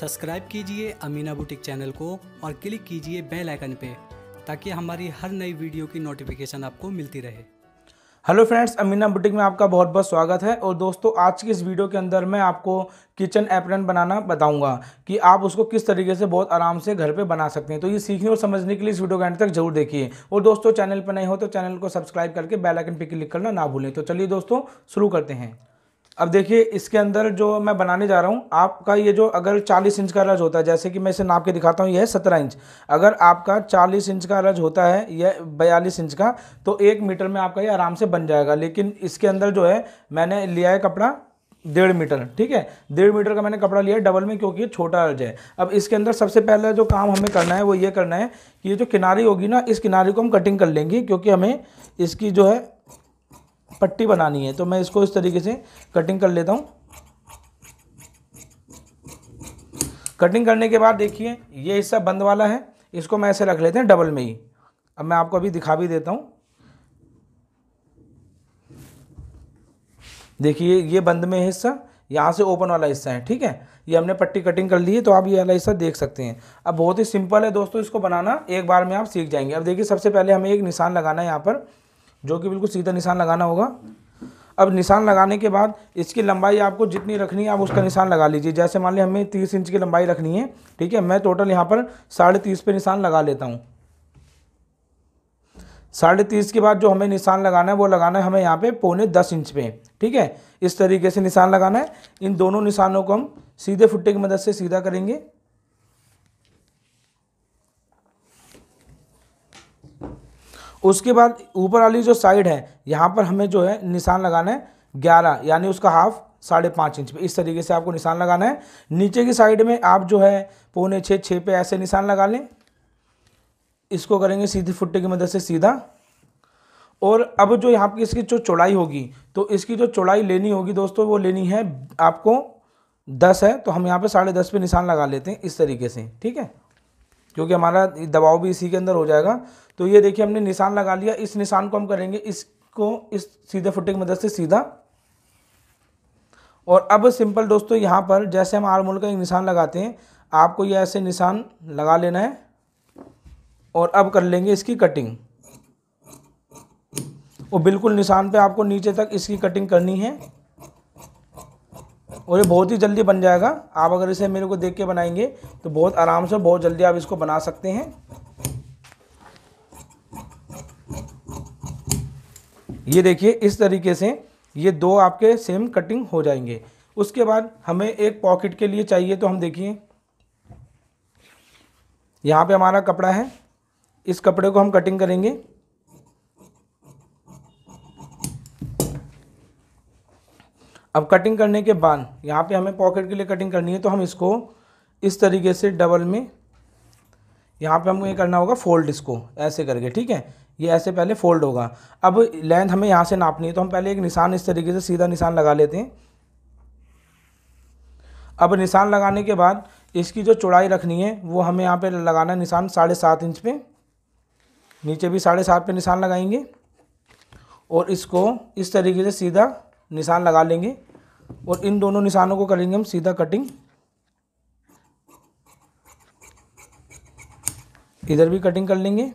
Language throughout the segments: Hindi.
सब्सक्राइब कीजिए अमीना बुटीक चैनल को और क्लिक कीजिए बेल आइकन पे ताकि हमारी हर नई वीडियो की नोटिफिकेशन आपको मिलती रहे हेलो फ्रेंड्स अमीना बुटीक में आपका बहुत बहुत स्वागत है और दोस्तों आज की इस वीडियो के अंदर मैं आपको किचन एप्रन बनाना बताऊंगा कि आप उसको किस तरीके से बहुत आराम से घर पे बना सकते हैं तो ये सीखने और समझने के लिए इस वीडियो के एंड तक जरूर देखिए और दोस्तों चैनल पर नहीं हो तो चैनल को सब्सक्राइब करके बेलाइकन पर क्लिक करना ना भूलें तो चलिए दोस्तों शुरू करते हैं अब देखिए इसके अंदर जो मैं बनाने जा रहा हूँ आपका ये जो अगर 40 इंच का रज होता है जैसे कि मैं इसे नाप के दिखाता हूँ यह है 17 इंच अगर आपका 40 इंच का रज होता है यह 42 इंच का तो एक मीटर में आपका ये आराम से बन जाएगा लेकिन इसके अंदर जो है मैंने लिया है कपड़ा डेढ़ मीटर ठीक है डेढ़ मीटर का मैंने कपड़ा लिया है डबल में क्योंकि छोटा रज है अब इसके अंदर सबसे पहले जो काम हमें करना है वो ये करना है कि ये जो किनारी होगी ना इस किनारे को हम कटिंग कर लेंगे क्योंकि हमें इसकी जो है पट्टी बनानी है तो मैं इसको इस तरीके से कटिंग कर लेता हूँ कटिंग करने के बाद देखिए ये हिस्सा बंद वाला है इसको मैं ऐसे रख लेते हैं डबल में ही अब मैं आपको अभी दिखा भी देता हूँ देखिए ये बंद में हिस्सा यहाँ से ओपन वाला हिस्सा है ठीक है ये हमने पट्टी कटिंग कर ली है तो आप ये वाला हिस्सा देख सकते हैं अब बहुत ही सिंपल है दोस्तों इसको बनाना एक बार में आप सीख जाएंगे अब देखिए सबसे पहले हमें एक निशान लगाना है यहाँ पर जो कि बिल्कुल सीधा निशान लगाना होगा अब निशान लगाने के बाद इसकी लंबाई आपको जितनी रखनी है आप उसका निशान लगा लीजिए जैसे मान लिया हमें तीस इंच की लंबाई रखनी है ठीक है मैं टोटल यहाँ पर साढ़े तीस निशान लगा लेता हूँ साढ़े तीस के बाद जो हमें निशान लगाना है वो लगाना है हमें यहाँ पे पौने दस इंच पे ठीक है इस तरीके से निशान लगाना है इन दोनों निशानों को हम सीधे फुट्टे की मदद से सीधा करेंगे उसके बाद ऊपर वाली जो साइड है यहाँ पर हमें जो है निशान लगाना है ग्यारह यानी उसका हाफ साढ़े पाँच इंच पे इस तरीके से आपको निशान लगाना है नीचे की साइड में आप जो है पौने छः छः पे ऐसे निशान लगा लें इसको करेंगे सीधी फुट्टे की मदद से सीधा और अब जो यहाँ की इसकी जो चौड़ाई होगी तो इसकी जो चौड़ाई लेनी होगी दोस्तों वो लेनी है आपको दस है तो हम यहाँ पर साढ़े दस पे निशान लगा लेते हैं इस तरीके से ठीक है क्योंकि हमारा दबाव भी इसी के अंदर हो जाएगा तो ये देखिए हमने निशान लगा लिया इस निशान को हम करेंगे इसको इस सीधे फुटे की मदद से सीधा और अब सिंपल दोस्तों यहाँ पर जैसे हम आरमूल का एक निशान लगाते हैं आपको ये ऐसे निशान लगा लेना है और अब कर लेंगे इसकी कटिंग वो बिल्कुल निशान पे आपको नीचे तक इसकी कटिंग करनी है और ये बहुत ही जल्दी बन जाएगा आप अगर इसे मेरे को देख के बनाएंगे तो बहुत आराम से बहुत जल्दी आप इसको बना सकते हैं ये देखिए इस तरीके से ये दो आपके सेम कटिंग हो जाएंगे उसके बाद हमें एक पॉकेट के लिए चाहिए तो हम देखिए यहाँ पे हमारा कपड़ा है इस कपड़े को हम कटिंग करेंगे अब कटिंग करने के बाद यहाँ पे हमें पॉकेट के लिए कटिंग करनी है तो हम इसको इस तरीके से डबल में यहाँ पे हमको ये करना होगा फोल्ड इसको ऐसे करके ठीक है ये ऐसे पहले फोल्ड होगा अब लेंथ हमें यहाँ से नापनी है तो हम पहले एक निशान इस तरीके से सीधा निशान लगा लेते हैं अब निशान लगाने के बाद इसकी जो चौड़ाई रखनी है वो हमें यहाँ पे लगाना है निशान साढ़े सात इंच पे नीचे भी साढ़े सात पे निशान लगाएंगे और इसको इस तरीके से सीधा निशान लगा लेंगे और इन दोनों निशानों को करेंगे हम सीधा कटिंग इधर भी कटिंग कर लेंगे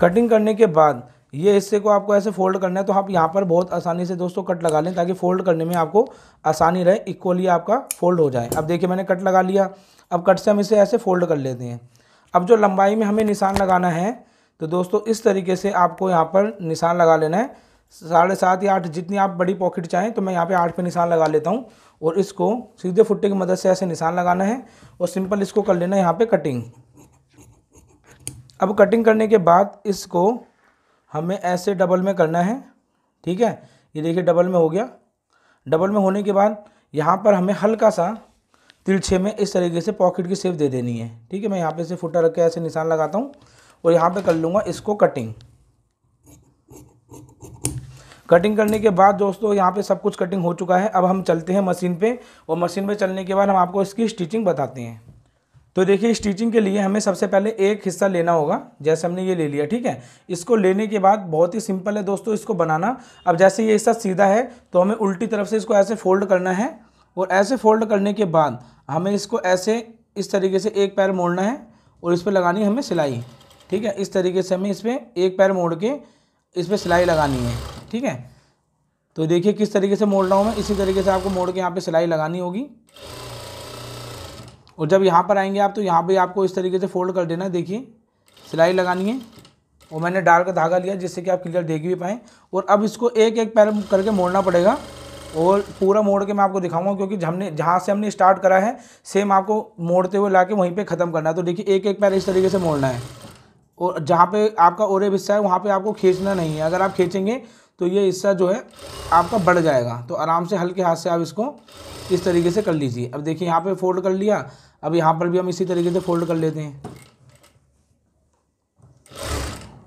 कटिंग करने के बाद ये हिस्से को आपको ऐसे फोल्ड करना है तो आप यहाँ पर बहुत आसानी से दोस्तों कट लगा लें ताकि फोल्ड करने में आपको आसानी रहे इक्वली आपका फोल्ड हो जाए अब देखिए मैंने कट लगा लिया अब कट से हम इसे ऐसे फोल्ड कर लेते हैं अब जो लंबाई में हमें निशान लगाना है तो दोस्तों इस तरीके से आपको यहाँ पर निशान लगा लेना है साढ़े सात या आठ जितनी आप बड़ी पॉकेट चाहें तो मैं यहाँ पे आठ पे निशान लगा लेता हूँ और इसको सीधे फुट्टे की मदद से ऐसे निशान लगाना है और सिंपल इसको कर लेना है यहाँ पर कटिंग अब कटिंग करने के बाद इसको हमें ऐसे डबल में करना है ठीक है ये देखिए डबल में हो गया डबल में होने के बाद यहाँ पर हमें हल्का सा तिरछे में इस तरीके से पॉकेट की सेप दे देनी है ठीक है मैं यहाँ पे से फुटा रख के ऐसे निशान लगाता हूँ और यहाँ पे कर लूँगा इसको कटिंग कटिंग करने के बाद दोस्तों यहाँ पे सब कुछ कटिंग हो चुका है अब हम चलते हैं मशीन पे और मशीन पे चलने के बाद हम आपको इसकी स्टिचिंग बताते हैं तो देखिए स्टिचिंग के लिए हमें सबसे पहले एक हिस्सा लेना होगा जैसे हमने ये ले लिया ठीक है इसको लेने के बाद बहुत ही सिंपल है दोस्तों इसको बनाना अब जैसे ये हिस्सा सीधा है तो हमें उल्टी तरफ से इसको ऐसे फोल्ड करना है और ऐसे फोल्ड करने के बाद हमें इसको ऐसे इस तरीके से एक पैर मोड़ना है और इस पर लगानी हमें सिलाई ठीक है इस तरीके से हमें इस पर एक पैर मोड़ के इस पर सिलाई लगानी है ठीक है तो देखिए किस तरीके से मोड़ रहा हूँ मैं इसी तरीके से आपको मोड़ के यहाँ पर सिलाई लगानी होगी और जब यहाँ पर आएंगे आप तो यहाँ पर आपको इस तरीके से फोल्ड कर देना है देखिए सिलाई लगानी है और मैंने डाल का धागा लिया जिससे कि आप क्लियर देख भी पाएँ और अब इसको एक एक पैर करके मोड़ना पड़ेगा और पूरा मोड़ के मैं आपको दिखाऊंगा क्योंकि हमने जहाँ से हमने स्टार्ट करा है सेम आपको मोड़ते हुए ला के वहीं पर ख़त्म करना है तो देखिए एक एक पैर इस तरीके से मोड़ना है और जहाँ पे आपका और हिस्सा है वहाँ पे आपको खींचना नहीं है अगर आप खींचेंगे तो ये हिस्सा जो है आपका बढ़ जाएगा तो आराम से हल्के हाथ से आप इसको इस तरीके से कर लीजिए अब देखिए यहाँ पर फोल्ड कर लिया अब यहाँ पर भी हम इसी तरीके से फोल्ड कर लेते हैं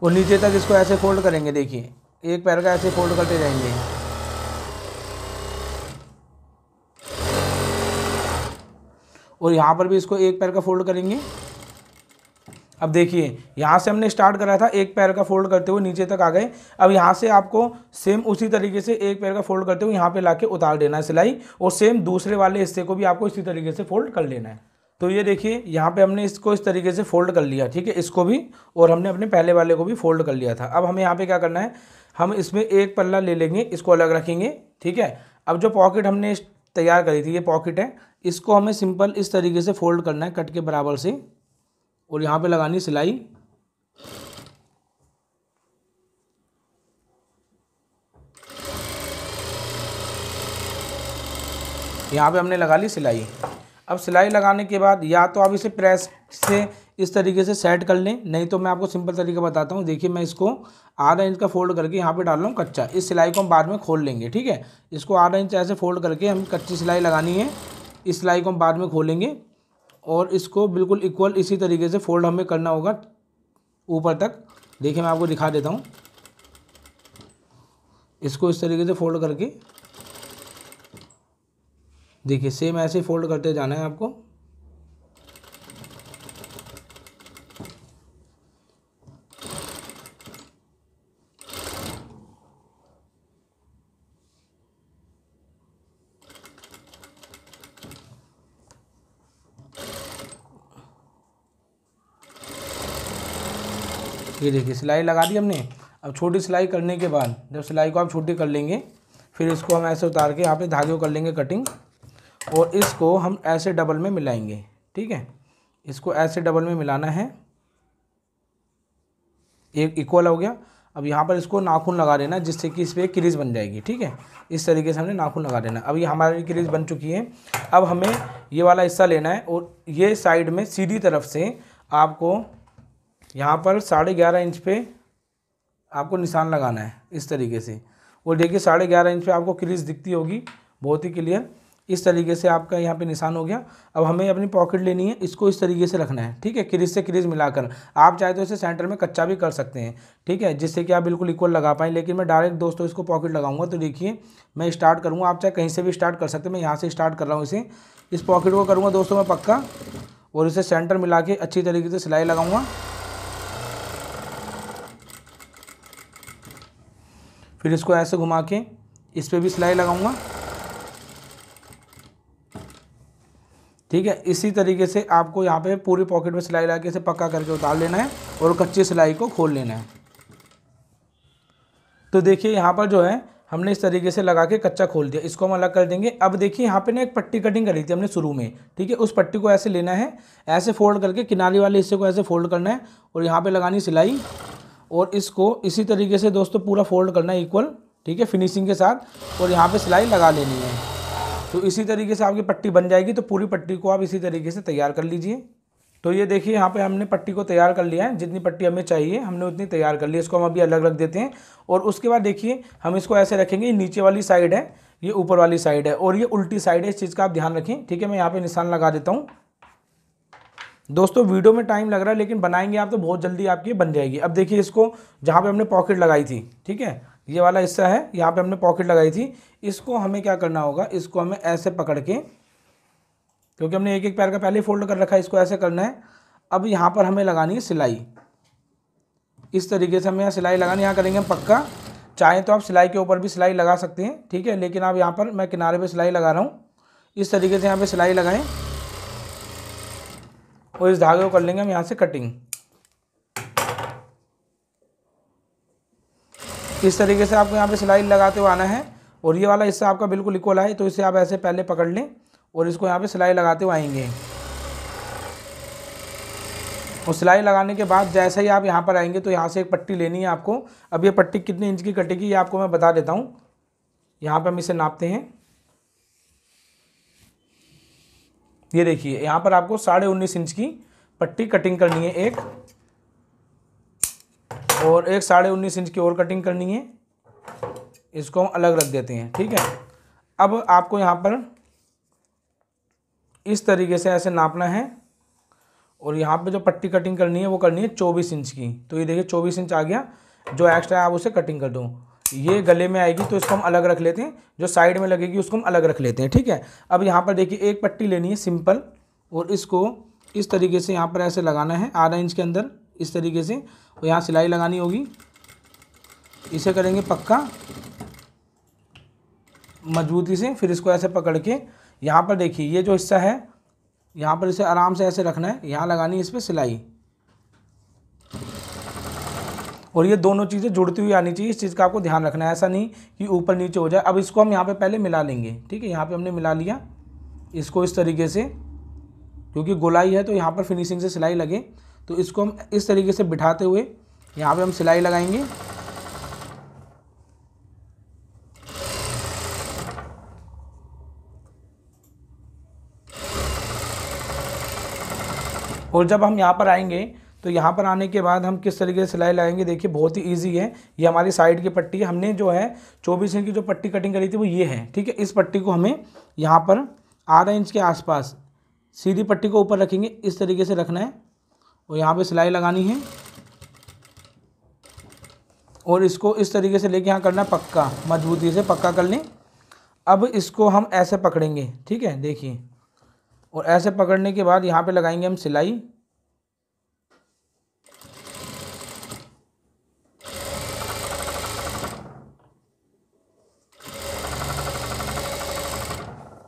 और नीचे तक इसको ऐसे फोल्ड करेंगे देखिए एक पैर का ऐसे फोल्ड करते जाएंगे और यहाँ पर भी इसको एक पैर का फोल्ड करेंगे अब देखिए यहाँ से हमने स्टार्ट करा था एक पैर का फोल्ड करते हुए नीचे तक आ गए अब यहाँ से आपको सेम उसी तरीके से एक पैर का फोल्ड करते हुए यहाँ पे लाके उतार देना है सिलाई और सेम दूसरे वाले हिस्से को भी आपको इसी तरीके से फोल्ड कर लेना है तो ये देखिए यहाँ पे हमने इसको इस तरीके से फोल्ड कर लिया ठीक है इसको भी और हमने अपने पहले वाले को भी फोल्ड कर लिया था अब हमें यहाँ पे क्या करना है हम इसमें एक पल्ला ले लेंगे इसको अलग रखेंगे ठीक है अब जो पॉकेट हमने तैयार करी थी ये पॉकेट है इसको हमें सिंपल इस तरीके से फोल्ड करना है कट के बराबर से और यहाँ पर लगानी सिलाई यहाँ पे हमने लगा ली सिलाई अब सिलाई लगाने के बाद या तो आप इसे प्रेस से इस तरीके से सेट कर लें नहीं तो मैं आपको सिंपल तरीका बताता हूँ देखिए मैं इसको आधा इंच का फोल्ड करके यहाँ पे डाल रहा हूँ कच्चा इस सिलाई को हम बाद में खोल लेंगे ठीक है इसको आधा इंच ऐसे फोल्ड करके हम कच्ची सिलाई लगानी है इस सिलाई को हम बाद में खोलेंगे और इसको बिल्कुल इक्वल इसी तरीके से फोल्ड हमें करना होगा ऊपर तक देखिए मैं आपको दिखा देता हूँ इसको इस तरीके से फोल्ड करके देखिए सेम ऐसे फोल्ड करते जाना है आपको ये देखिए सिलाई लगा दी हमने अब छोटी सिलाई करने के बाद जब सिलाई को आप छोटी कर लेंगे फिर इसको हम ऐसे उतार के यहाँ पे धागे कर लेंगे कटिंग और इसको हम ऐसे डबल में मिलाएंगे ठीक है इसको ऐसे डबल में मिलाना है एक इक्वल हो गया अब यहाँ पर इसको नाखून लगा देना जिससे कि इस पर क्रीज बन जाएगी ठीक है इस तरीके से हमने नाखून लगा देना अब ये हमारी क्रीज बन चुकी है अब हमें ये वाला हिस्सा लेना है और ये साइड में सीधी तरफ से आपको यहाँ पर साढ़े ग्यारह इंच पे आपको निशान लगाना है इस तरीके से और देखिए साढ़े ग्यारह इंच पे आपको क्रीज दिखती होगी बहुत ही क्लियर इस तरीके से आपका यहाँ पे निशान हो गया अब हमें अपनी पॉकेट लेनी है इसको इस तरीके से रखना है ठीक है क्रीज से क्रीज मिलाकर आप चाहे तो इसे सेंटर में कच्चा भी कर सकते हैं ठीक है जिससे कि आप बिल्कुल इक्वल लगा पाएँ लेकिन मैं डायरेक्ट दोस्तों इसको पॉकेट लगाऊंगा तो देखिए मैं स्टार्ट करूँगा आप चाहे कहीं से भी स्टार्ट कर सकते हैं मैं यहाँ से स्टार्ट कर रहा हूँ इसे इस पॉकेट को करूँगा दोस्तों मैं पक्का और इसे सेंटर मिला के अच्छी तरीके से सिलाई लगाऊँगा फिर इसको ऐसे घुमा के इस पर भी सिलाई लगाऊँगा ठीक है इसी तरीके से आपको यहाँ पे पूरी पॉकेट में सिलाई लगा के इसे पक्का करके उतार लेना है और कच्ची सिलाई को खोल लेना है तो देखिए यहाँ पर जो है हमने इस तरीके से लगा के कच्चा खोल दिया इसको हम अलग कर देंगे अब देखिए यहाँ पे ना एक पट्टी कटिंग करी थी हमने शुरू में ठीक है उस पट्टी को ऐसे लेना है ऐसे फोल्ड करके किनारे वाले हिस्से को ऐसे फोल्ड करना है और यहाँ पे लगानी सिलाई और इसको इसी तरीके से दोस्तों पूरा फोल्ड करना है इक्वल ठीक है फिनिशिंग के साथ और यहाँ पर सिलाई लगा लेनी है तो इसी तरीके से आपकी पट्टी बन जाएगी तो पूरी पट्टी को आप इसी तरीके से तैयार कर लीजिए तो ये देखिए यहाँ पे हमने पट्टी को तैयार कर लिया है जितनी पट्टी हमें चाहिए हमने उतनी तैयार कर ली इसको हम अभी अलग रख देते हैं और उसके बाद देखिए हम इसको ऐसे रखेंगे नीचे वाली साइड है ये ऊपर वाली साइड है और ये उल्टी साइड है इस चीज़ का आप ध्यान रखें ठीक है मैं यहाँ पर निशान लगा देता हूँ दोस्तों वीडियो में टाइम लग रहा है लेकिन बनाएंगे आप तो बहुत जल्दी आपकी बन जाएगी अब देखिए इसको जहाँ पर हमने पॉकेट लगाई थी ठीक है ये वाला हिस्सा है यहाँ पे हमने पॉकेट लगाई थी इसको हमें क्या करना होगा इसको हमें ऐसे पकड़ के क्योंकि हमने एक एक पैर का पहले फोल्ड कर रखा है इसको ऐसे करना है अब यहाँ पर हमें लगानी है सिलाई इस तरीके से हमें यहाँ सिलाई लगानी यहाँ करेंगे पक्का चाहें तो आप सिलाई के ऊपर भी सिलाई लगा सकते हैं ठीक है लेकिन आप यहाँ पर मैं किनारे पर सिलाई लगा रहा हूँ इस तरीके से यहाँ पर सिलाई लगाएँ और इस धागे को कर लेंगे हम यहाँ से कटिंग इस तरीके से आपको यहाँ पे सिलाई लगाते हुए आना है और ये वाला इससे आपका बिल्कुल इक्वल है तो इसे आप ऐसे पहले पकड़ लें और इसको यहाँ पे सिलाई लगाते हुए आएंगे और सिलाई लगाने के बाद जैसे ही आप यहाँ पर आएंगे तो यहाँ से एक पट्टी लेनी है आपको अब ये पट्टी कितने इंच की कटेगी ये आपको मैं बता देता हूँ यहाँ पर हम इसे नापते हैं ये देखिए यहाँ पर आपको साढ़े उन्नीस इंच की पट्टी कटिंग करनी है एक और एक साढ़े उन्नीस इंच की और कटिंग करनी है इसको हम अलग रख देते हैं ठीक है अब आपको यहाँ पर इस तरीके से ऐसे नापना है और यहाँ पे जो पट्टी कटिंग करनी है वो करनी है चौबीस इंच की तो ये देखिए चौबीस इंच आ गया जो एक्स्ट्रा है आप उसे कटिंग कर दो ये गले में आएगी तो इसको हम अलग रख लेते हैं जो साइड में लगेगी उसको हम अलग रख लेते हैं ठीक है अब यहाँ पर देखिए एक पट्टी लेनी है सिंपल और इसको इस तरीके से यहाँ पर ऐसे लगाना है आधा इंच के अंदर इस तरीके से और यहाँ सिलाई लगानी होगी इसे करेंगे पक्का मजबूती से फिर इसको ऐसे पकड़ के यहाँ पर देखिए ये जो हिस्सा है यहाँ पर इसे आराम से ऐसे रखना है यहाँ लगानी है इस पर सिलाई और ये दोनों चीज़ें जुड़ती हुई आनी चाहिए इस चीज़ का आपको ध्यान रखना है ऐसा नहीं कि ऊपर नीचे हो जाए अब इसको हम यहाँ पे पहले मिला लेंगे ठीक है यहाँ पे हमने मिला लिया इसको इस तरीके से क्योंकि गोलाई है तो यहाँ पर फिनिशिंग से सिलाई लगे तो इसको हम इस तरीके से बिठाते हुए यहाँ पे हम सिलाई लगाएंगे और जब हम यहाँ पर आएंगे तो यहाँ पर आने के बाद हम किस तरीके से सिलाई लगाएंगे देखिए बहुत ही इजी है ये हमारी साइड की पट्टी है हमने जो है चौबीस इंच की जो पट्टी कटिंग करी थी वो ये है ठीक है इस पट्टी को हमें यहाँ पर आधा इंच के आसपास सीधी पट्टी को ऊपर रखेंगे इस तरीके से रखना है और यहाँ पे सिलाई लगानी है और इसको इस तरीके से लेके यहाँ करना पक्का मजबूती से पक्का कर लें अब इसको हम ऐसे पकड़ेंगे ठीक है देखिए और ऐसे पकड़ने के बाद यहाँ पे लगाएंगे हम सिलाई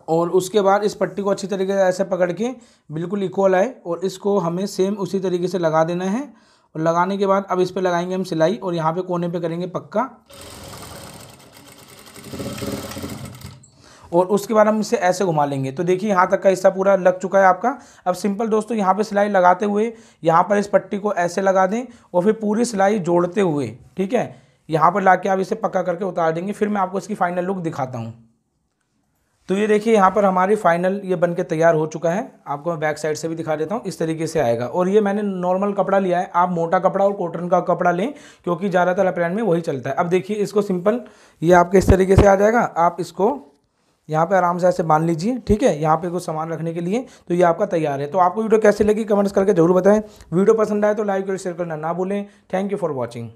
और उसके बाद इस पट्टी को अच्छी तरीके से ऐसे पकड़ के बिल्कुल इक्वल आए और इसको हमें सेम उसी तरीके से लगा देना है और लगाने के बाद अब इस पर लगाएंगे हम सिलाई और यहाँ पे कोने पे करेंगे पक्का और उसके बाद हम इसे ऐसे घुमा लेंगे तो देखिए यहाँ तक का हिस्सा पूरा लग चुका है आपका अब सिंपल दोस्तों यहाँ पे सिलाई लगाते हुए यहाँ पर इस पट्टी को ऐसे लगा दें और फिर पूरी सिलाई जोड़ते हुए ठीक है यहाँ पर ला आप इसे पक्का करके उतार देंगे फिर मैं आपको इसकी फाइनल लुक दिखाता हूँ तो ये देखिए यहाँ पर हमारी फाइनल ये बनके तैयार हो चुका है आपको मैं बैक साइड से भी दिखा देता हूँ इस तरीके से आएगा और ये मैंने नॉर्मल कपड़ा लिया है आप मोटा कपड़ा और कॉटन का कपड़ा लें क्योंकि ज़्यादातर अप्रैंड में वही चलता है अब देखिए इसको सिंपल ये आपके इस तरीके से आ जाएगा आप इसको यहाँ पे आराम से ऐसे बांध लीजिए ठीक है यहाँ पे कुछ सामान रखने के लिए तो ये आपका तैयार है तो आपको वीडियो कैसे लगी कमेंट्स करके जरूर बताएं वीडियो पसंद आए तो लाइक और शेयर करना ना भूलें थैंक यू फॉर वॉचिंग